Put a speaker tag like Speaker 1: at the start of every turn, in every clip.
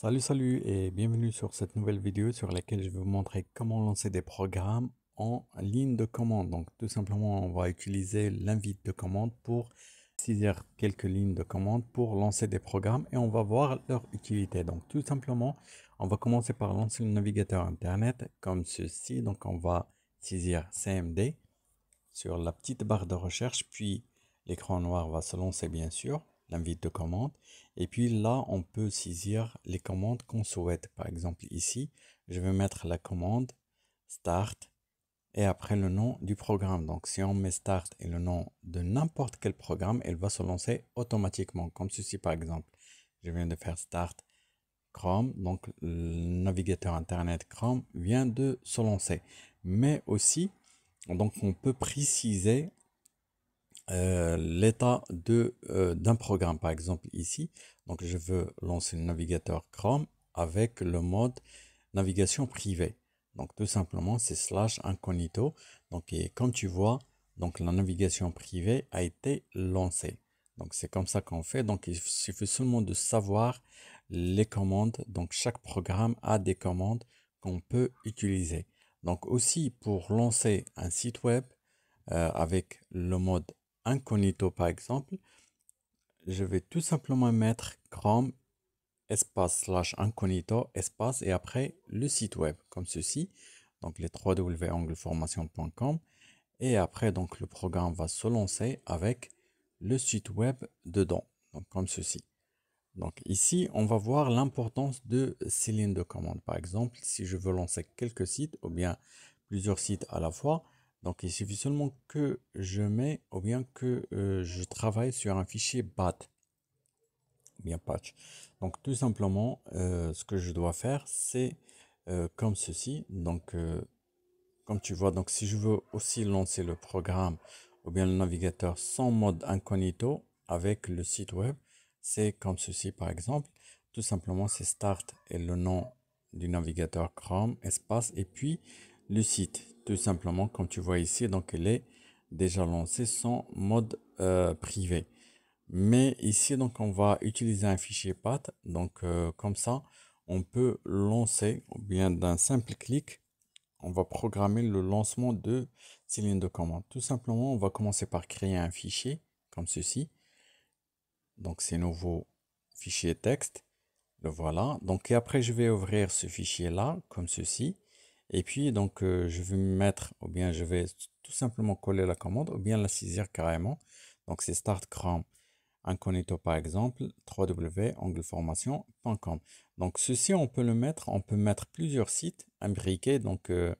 Speaker 1: Salut salut et bienvenue sur cette nouvelle vidéo sur laquelle je vais vous montrer comment lancer des programmes en ligne de commande. Donc tout simplement on va utiliser l'invite de commande pour saisir quelques lignes de commande pour lancer des programmes et on va voir leur utilité. Donc tout simplement on va commencer par lancer le navigateur internet comme ceci. Donc on va saisir CMD sur la petite barre de recherche puis l'écran noir va se lancer bien sûr l'invite de commande. Et puis là, on peut saisir les commandes qu'on souhaite. Par exemple, ici, je vais mettre la commande start et après le nom du programme. Donc si on met start et le nom de n'importe quel programme, elle va se lancer automatiquement, comme ceci par exemple. Je viens de faire start Chrome, donc le navigateur internet Chrome vient de se lancer. Mais aussi, donc on peut préciser euh, l'état l'état euh, d'un programme. Par exemple, ici, donc je veux lancer le navigateur Chrome avec le mode navigation privée. Donc tout simplement, c'est slash incognito. Donc et comme tu vois, donc la navigation privée a été lancée. Donc c'est comme ça qu'on fait. Donc il suffit seulement de savoir les commandes. Donc chaque programme a des commandes qu'on peut utiliser. Donc aussi pour lancer un site web euh, avec le mode incognito par exemple, je vais tout simplement mettre chrome espace slash incognito espace et après le site web comme ceci donc les 3wangleformation.com et après donc le programme va se lancer avec le site web dedans donc comme ceci donc ici on va voir l'importance de ces lignes de commande par exemple si je veux lancer quelques sites ou bien plusieurs sites à la fois donc il suffit seulement que je mets ou bien que euh, je travaille sur un fichier BAT ou bien patch. Donc tout simplement euh, ce que je dois faire c'est euh, comme ceci. Donc comme tu vois, donc si je veux aussi lancer le programme ou bien le navigateur sans mode incognito avec le site web, c'est comme ceci par exemple. Tout simplement c'est start et le nom du navigateur Chrome, espace et puis le site. Tout simplement, comme tu vois ici, donc elle est déjà lancée sans mode euh, privé. Mais ici, donc on va utiliser un fichier path. Donc euh, comme ça, on peut lancer, ou bien d'un simple clic, on va programmer le lancement de ces lignes de commande. Tout simplement, on va commencer par créer un fichier comme ceci. Donc c'est nouveau fichier texte. Le voilà. Donc et après, je vais ouvrir ce fichier là comme ceci. Et puis, donc, euh, je vais mettre, ou bien je vais tout simplement coller la commande, ou bien la saisir carrément. Donc, c'est Start Incognito, par exemple, www.angleformation.com. Donc, ceci, on peut le mettre, on peut mettre plusieurs sites imbriqués. Donc, euh,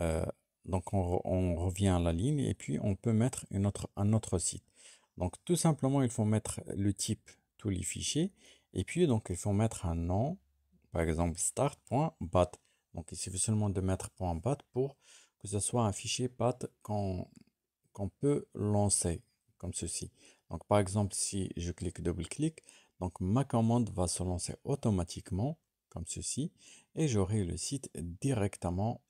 Speaker 1: euh, donc on, revient à la ligne et puis on peut mettre une autre, un autre site. Donc, tout simplement, il faut mettre le type, tous les fichiers. Et puis, donc, il faut mettre un nom, par exemple, start.bat. Donc il suffit seulement de mettre .bat pour que ce soit un fichier .bat qu'on peut lancer comme ceci. Donc par exemple, si je clique double-clic, donc ma commande va se lancer automatiquement comme ceci et j'aurai le site directement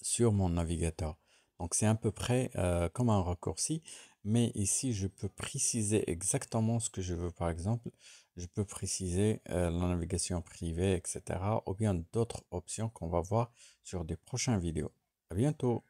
Speaker 1: sur mon navigateur. Donc c'est à peu près euh, comme un raccourci, mais ici je peux préciser exactement ce que je veux par exemple. Je peux préciser euh, la navigation privée, etc. ou bien d'autres options qu'on va voir sur des prochaines vidéos. À bientôt